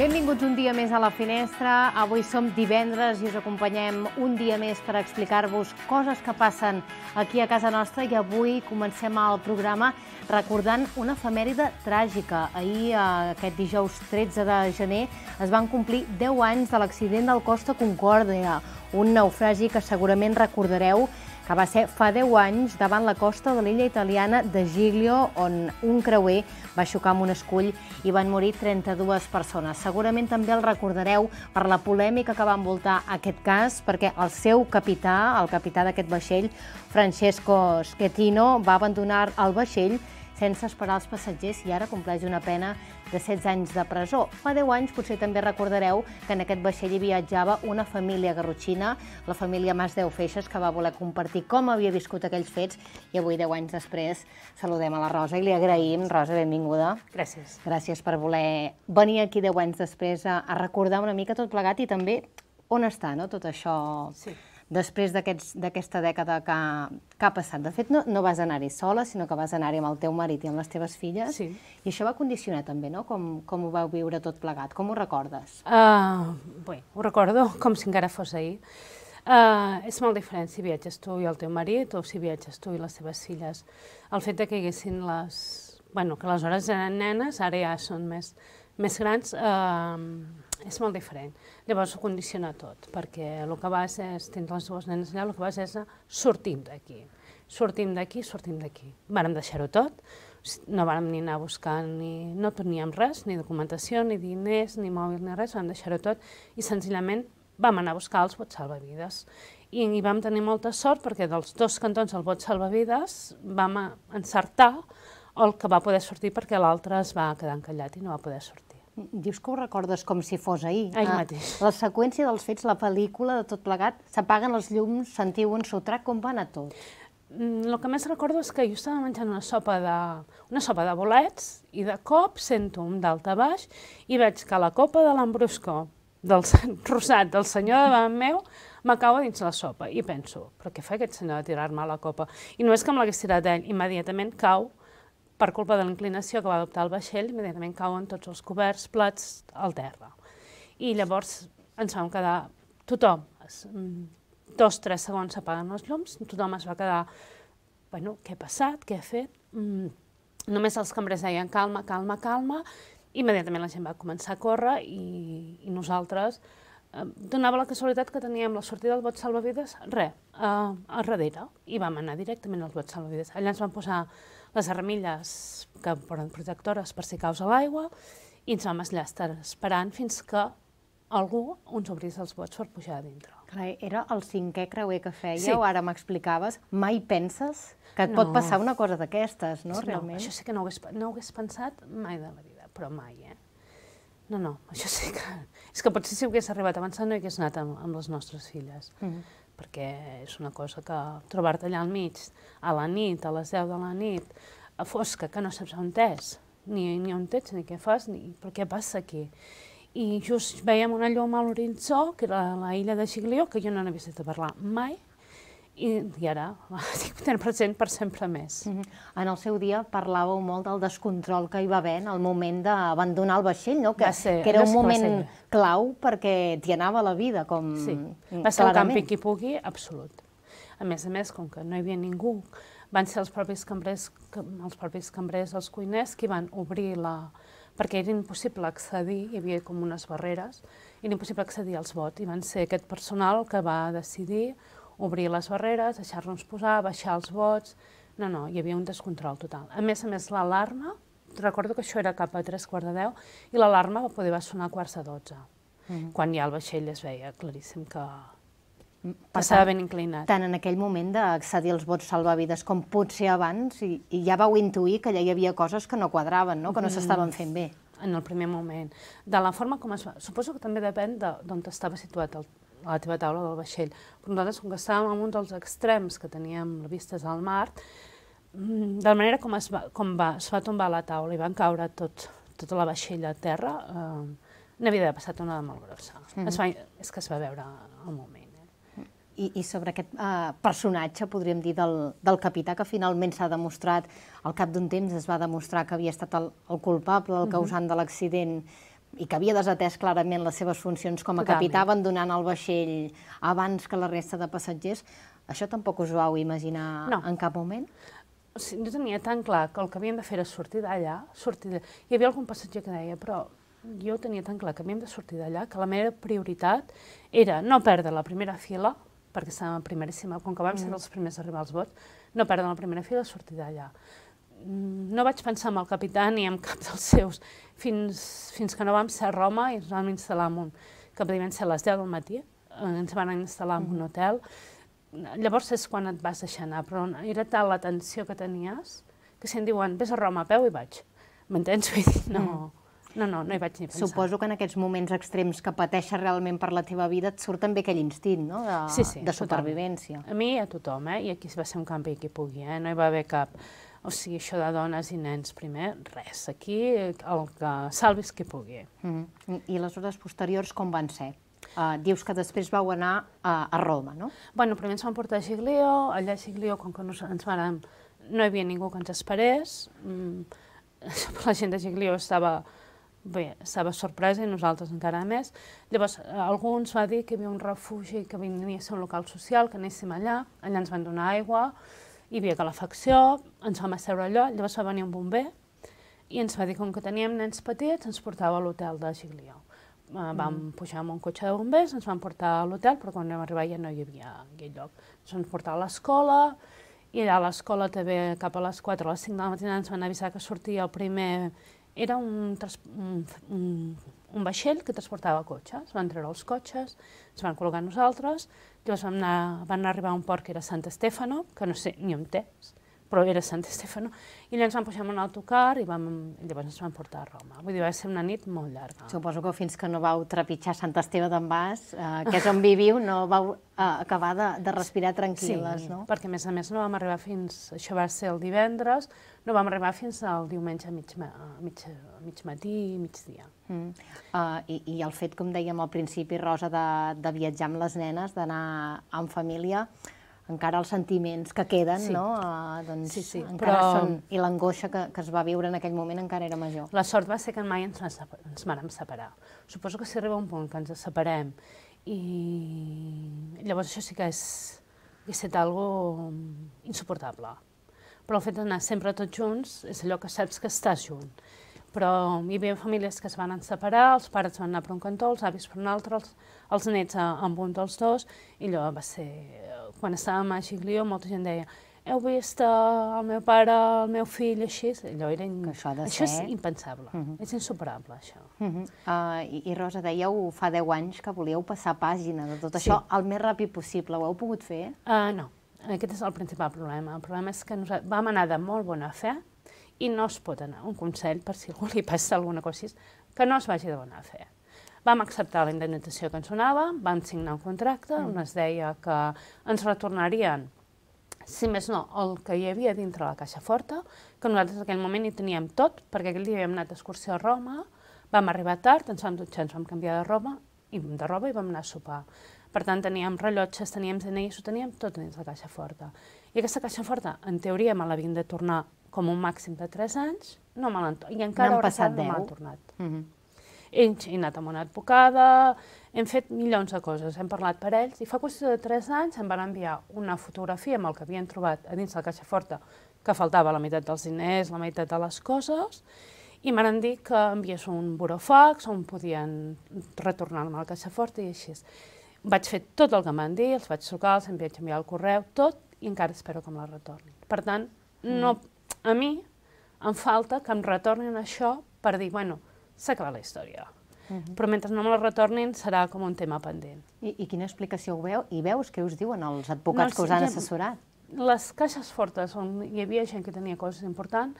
Benvinguts un dia més a La Finestra. Avui som divendres i us acompanyem un dia més per explicar-vos coses que passen aquí a casa nostra i avui comencem el programa recordant una efemèride tràgica. Ahir, eh, aquest dijous 13 de gener, es van complir 10 anys de l'accident del Costa Concòrdia, un naufragi que segurament recordareu que va ser fa 10 anys davant la costa de l'illa italiana de Giglio, on un creuer va xocar amb un escull i van morir 32 persones. Segurament també el recordareu per la polèmica que va envoltar aquest cas, perquè el seu capità, el capità d'aquest vaixell, Francesco Schettino, va abandonar el vaixell sense esperar els passatgers i ara compleix una pena de 16 anys de presó. Fa 10 anys potser també recordareu que en aquest vaixell viatjava una família garrotxina, la família Mas Feixes, que va voler compartir com havia viscut aquells fets i avui, 10 anys després, saludem a la Rosa i li agraïm. Rosa, benvinguda. Gràcies. Gràcies per voler venir aquí 10 anys després a, a recordar una mica tot plegat i també on està no, tot això sí després d'aquesta aquest, dècada que, que ha passat. De fet, no, no vas anar-hi sola, sinó que vas anar-hi amb el teu marit i amb les teves filles. Sí. I això va condicionar també, no?, com, com ho vau viure tot plegat. Com ho recordes? Uh, bé, ho recordo com si encara fos ahir. Uh, és molt diferent si viatges tu i el teu marit o si viatges tu i les teves filles. El fet de que hi haguessin les... bueno, que aleshores eren nenes, ara ja són més, més grans, uh, és molt diferent. Llavors ho condiciona tot, perquè el que vas és, tens les dues nenes allà, el que vas és a sortim d'aquí, sortim d'aquí, sortim d'aquí. Vam deixar-ho tot, no vam ni anar buscant, ni, no teníem res, ni documentació, ni diners, ni mòbil, ni res, vam deixar-ho tot i senzillament vam anar a buscar els bots salvavides. I, I vam tenir molta sort perquè dels dos cantons del bot salvavides vam encertar el que va poder sortir perquè l'altre es va quedar encallat i no va poder sortir. Dius que ho recordes com si fos ahir. Ahir ah. mateix. La seqüència dels fets, la pel·lícula, de tot plegat, s'apaguen els llums, sentiu un sotrac, com va anar tot? El mm, que més recordo és que jo estava menjant una sopa de, una sopa de bolets i de cop sento un d'alta baix i veig que la copa de l'embruscó del rosat del senyor davant meu m'acaba dins la sopa i penso, però què fa aquest senyor de tirar-me la copa? I no és que me l'hagués tirat ell, immediatament cau per culpa de l'inclinació que va adoptar el vaixell, immediatament cauen tots els coberts, plats al terra. I llavors ens vam quedar tothom, mm, dos, tres segons s'apaguen els llums, tothom es va quedar, bueno, què ha passat, què ha fet? Mm. Només els cambrers deien calma, calma, calma, immediatament la gent va començar a córrer i, i nosaltres eh, donava la casualitat que teníem la sortida del bot salvavides, res, eh, a darrere, i vam anar directament als bots salvavides. Allà ens van posar les armilles que poden protectores per si causa l'aigua i ens vam estar esperant fins que algú ens obrís els bots per pujar a dintre. Carai, era el cinquè creuer que fèieu, sí. ara m'explicaves, mai penses que et no. pot passar una cosa d'aquestes, no, realment? No, això sí que no ho, hagués, no ho hagués pensat mai de la vida, però mai, eh? No, no, això sí que... És que potser si ho hagués arribat abans no hi hagués anat amb, amb les nostres filles. Mm -hmm perquè és una cosa que trobar-te allà al mig, a la nit, a les 10 de la nit, a fosca, que no saps on ets, ni, ni on ets, ni què fas, ni per què passa aquí. I just veiem una llum a l'horitzó, que era la illa de Giglió, que jo no n'havia sentit a parlar mai, i, i ara present per sempre més. Mm -hmm. En el seu dia parlàveu molt del descontrol que hi va haver en el moment d'abandonar el vaixell, no? que, va ser, que era no un moment ser. clau perquè t'hi anava la vida. Com... Sí, mm, va ser clarament. el campi qui pugui absolut. A més a més, com que no hi havia ningú, van ser els propis cambrers, els propis cambrers, els cuiners, qui van obrir la... perquè era impossible accedir, hi havia com unes barreres, era impossible accedir als vots, i van ser aquest personal que va decidir obrir les barreres, deixar-nos posar, baixar els vots... No, no, hi havia un descontrol total. A més a més, l'alarma, recordo que això era cap a tres quarts de deu, i l'alarma va poder va sonar a quarts de dotze, mm -hmm. quan ja el vaixell es veia claríssim que, mm, passava ben inclinat. Tant en aquell moment d'accedir als vots salvavides com potser abans, i, i ja vau intuir que allà hi havia coses que no quadraven, no? que no mm. s'estaven fent bé. En el primer moment. De la forma com es va... Suposo que també depèn d'on de, estava situat el, a la teva taula del vaixell. Però nosaltres, com que estàvem en un dels extrems que teníem vistes al mar, mm, de la manera com, es va, com va, es va tombar la taula i van caure tot, tota la vaixella a terra, eh, n'havia d'haver passat una de molt grossa. Mm -hmm. es va, és que es va veure al moment. Eh? I, I sobre aquest eh, personatge, podríem dir, del, del capità, que finalment s'ha demostrat, al cap d'un temps es va demostrar que havia estat el, el culpable, el mm-hmm. causant mm -hmm. de l'accident, i que havia desatès clarament les seves funcions com a capità, abandonant el vaixell abans que la resta de passatgers, això tampoc us vau imaginar no. en cap moment? O sigui, no tenia tan clar que el que havíem de fer era sortir d'allà, sortir d'allà. Hi havia algun passatger que deia, però jo tenia tan clar que havíem de sortir d'allà que la meva prioritat era no perdre la primera fila, perquè estàvem a primeríssima, com que vam ser mm. els primers a arribar als vots, no perdre la primera fila sortir d'allà no vaig pensar en el capità ni en cap dels seus fins, fins que no vam ser a Roma i ens vam instal·lar en un, que podien ser a les 10 del matí, eh, ens van instal·lar en un hotel. Llavors és quan et vas deixar anar, però era tal la tensió que tenies que si em diuen, vés a Roma a peu i vaig. M'entens? Vull dir, no... Mm. No, no, no hi vaig ni pensar. Suposo que en aquests moments extrems que pateixes realment per la teva vida et surt també aquell instint no? de, sí, sí, de supervivència. Tothom. A mi i a tothom, eh? i aquí es va ser un canvi qui pugui, eh? no hi va haver cap... O sigui, això de dones i nens primer, res. Aquí el que salvis qui pugui. Mm -hmm. I les hores posteriors com van ser? Uh, dius que després vau anar a, a Roma, no? Bueno, primer ens van portar a Giglio, allà a Giglio, com que no, ens van, no hi havia ningú que ens esperés, mm, la gent de Giglio estava, bé, estava sorpresa i nosaltres encara més. Llavors, algú ens va dir que hi havia un refugi que venia a ser un local social, que anéssim allà, allà ens van donar aigua, hi havia calefacció, ens vam asseure allò, llavors va venir un bomber i ens va dir com que teníem nens petits, ens portava a l'hotel de Giglió. Eh, vam mm. pujar amb un cotxe de bombers, ens van portar a l'hotel, però quan vam arribar ja no hi havia aquell lloc. Ens van portar a l'escola, i allà a l'escola també cap a les 4 o les 5 de la matina ens van avisar que sortia el primer... Era un, un, un un vaixell que transportava cotxes. Van treure els cotxes, ens van col·locar nosaltres, llavors vam anar, van anar arribar a un port que era Sant Estefano, que no sé ni on té, però era Sant Estefano, i llavors vam pujar en un autocar i vam, llavors ens vam portar a Roma. Vull dir, va ser una nit molt llarga. Suposo que fins que no vau trepitjar Sant Esteve d'en Bas, eh, que és on viviu, no vau eh, acabar de, de respirar tranquil·les, sí, no? Sí, perquè a més a més no vam arribar fins... Això va ser el divendres, no vam arribar fins al diumenge a mig, a mig, a mig matí i migdia. Mm. Uh, i, I el fet, com dèiem al principi, Rosa, de, de viatjar amb les nenes, d'anar amb família, encara els sentiments que queden, sí. no? Uh, doncs sí, sí. encara Però... són... I l'angoixa que, que es va viure en aquell moment encara era major. La sort va ser que mai ens, ens vàrem separar. Suposo que si arriba un punt que ens separem i llavors això sí que és, ha estat algo insuportable. Però el fet d'anar sempre tots junts és allò que saps que estàs junt però hi havia famílies que es van separar, els pares van anar per un cantó, els avis per un altre, els, els nets amb un dels dos, i allò va ser... Quan estàvem a Giglio, molta gent deia heu vist eh, el meu pare, el meu fill, així? Allò era... In... això, ser... això és impensable, uh -huh. és insuperable, això. Uh eh, -huh. uh, i, I Rosa, dèieu fa 10 anys que volíeu passar pàgina de tot sí. això el més ràpid possible. Ho heu pogut fer? Uh, no, aquest és el principal problema. El problema és que nosaltres vam anar de molt bona fe, i no es pot anar. Un consell, per si algú li passa alguna cosa així, que no es vagi de bona fe. Vam acceptar la indemnització que ens donava, vam signar un contracte mm. on es deia que ens retornarien, si més no, el que hi havia dintre la caixa forta, que nosaltres en aquell moment hi teníem tot, perquè aquell dia havíem anat d'excursió a Roma, vam arribar tard, ens vam dutxar, ens vam canviar de roba, i de roba i vam anar a sopar. Per tant, teníem rellotges, teníem diners, ho teníem tot dins la caixa forta. I aquesta caixa forta, en teoria, me l'havien de tornar com un màxim de 3 anys, no me l'han i encara han passat no m'han tornat. Mm -hmm. hem, he anat amb una advocada, hem fet milions de coses, hem parlat per ells, i fa qüestió de 3 anys em van enviar una fotografia amb el que havien trobat a dins la caixa forta, que faltava la meitat dels diners, la meitat de les coses, i m'han dit que envies un burofax on podien retornar-me al la caixa forta i així. Vaig fer tot el que m'han dit, els vaig trucar, els vaig enviar el correu, tot, i encara espero que me la retornin. Per tant, no, mm a mi em falta que em retornin això per dir, bueno, s'ha acabat la història. Uh mhm. -huh. Però mentre no me la retornin serà com un tema pendent. I, i quina explicació ho veu? I veus què us diuen els advocats no, que us han assessorat? Les caixes fortes on hi havia gent que tenia coses importants,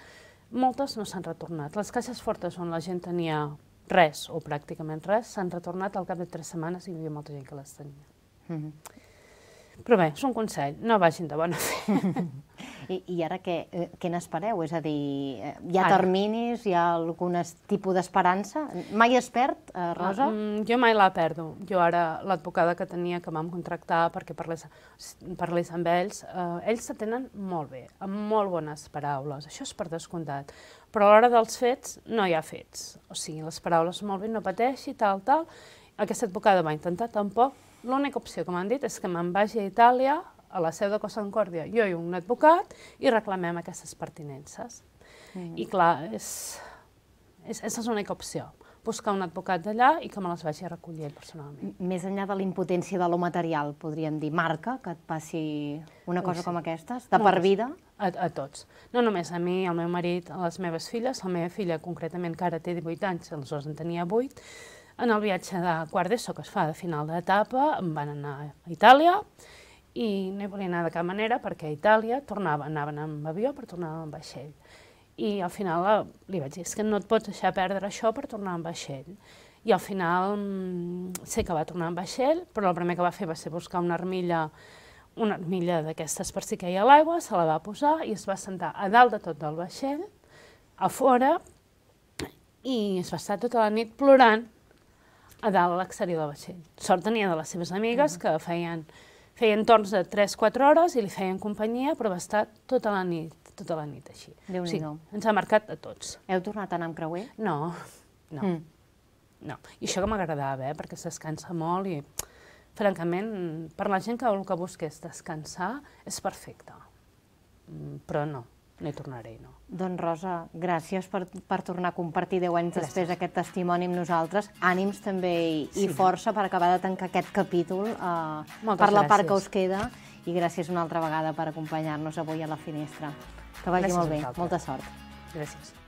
moltes no s'han retornat. Les caixes fortes on la gent tenia res o pràcticament res, s'han retornat al cap de tres setmanes i hi havia molta gent que les tenia. Uh mhm. -huh. Però bé, és un consell, no vagin de bona fe. I, i ara què, eh, què n'espereu? És a dir, eh, hi ha ara. terminis, hi ha algun tipus d'esperança? Mai es perd, eh, ah, Rosa? Mm, jo mai la perdo. Jo ara, l'advocada que tenia, que vam contractar perquè parlés, parlés amb ells, eh, ells s'atenen molt bé, amb molt bones paraules, això és per descomptat. Però a l'hora dels fets no hi ha fets. O sigui, les paraules molt bé, no pateixi, tal, tal. Aquesta advocada va intentar tampoc L'única opció que m'han dit és que me'n vagi a Itàlia a la seu de Concordia, jo i un advocat, i reclamem aquestes pertinences. Mm. I clar, és, és, és és l'única opció buscar un advocat d'allà i que me les vagi a recollir personalment. Més enllà de la impotència de lo material, podríem dir, marca que et passi una cosa sí. com aquesta, de no, per vida? A, a tots. No només a mi, al meu marit, a les meves filles, la meva filla concretament, que ara té 18 anys, aleshores en tenia 8, en el viatge de quart d'ESO que es fa de final d'etapa, em van anar a Itàlia, i no hi volia anar de cap manera perquè a Itàlia tornava, anaven amb avió per tornar amb vaixell. I al final eh, li vaig dir, és que no et pots deixar perdre això per tornar amb vaixell. I al final mm, sé que va tornar amb vaixell, però el primer que va fer va ser buscar una armilla una armilla d'aquestes per si hi a l'aigua, se la va posar i es va sentar a dalt de tot del vaixell, a fora, i es va estar tota la nit plorant a dalt a l'exterior del vaixell. Sort tenia de les seves amigues que feien Feien torns de 3-4 hores i li feien companyia, però va estar tota la nit, tota la nit així. déu nhi sí, Ens ha marcat a tots. Heu tornat a anar amb creuer? No, no. Mm. No. I això que m'agradava, eh? perquè es descansa molt i, francament, per la gent que el que busca és descansar, és perfecte. Mm, però no, no hi tornaré. No. Doncs Rosa, gràcies per, per tornar a compartir 10 anys gràcies. després aquest testimoni amb nosaltres. Ànims també i, sí. i força per acabar de tancar aquest capítol eh, Moltes per la gràcies. part que us queda i gràcies una altra vegada per acompanyar-nos avui a la finestra. Que vagi gràcies molt bé, molta sort. Gràcies.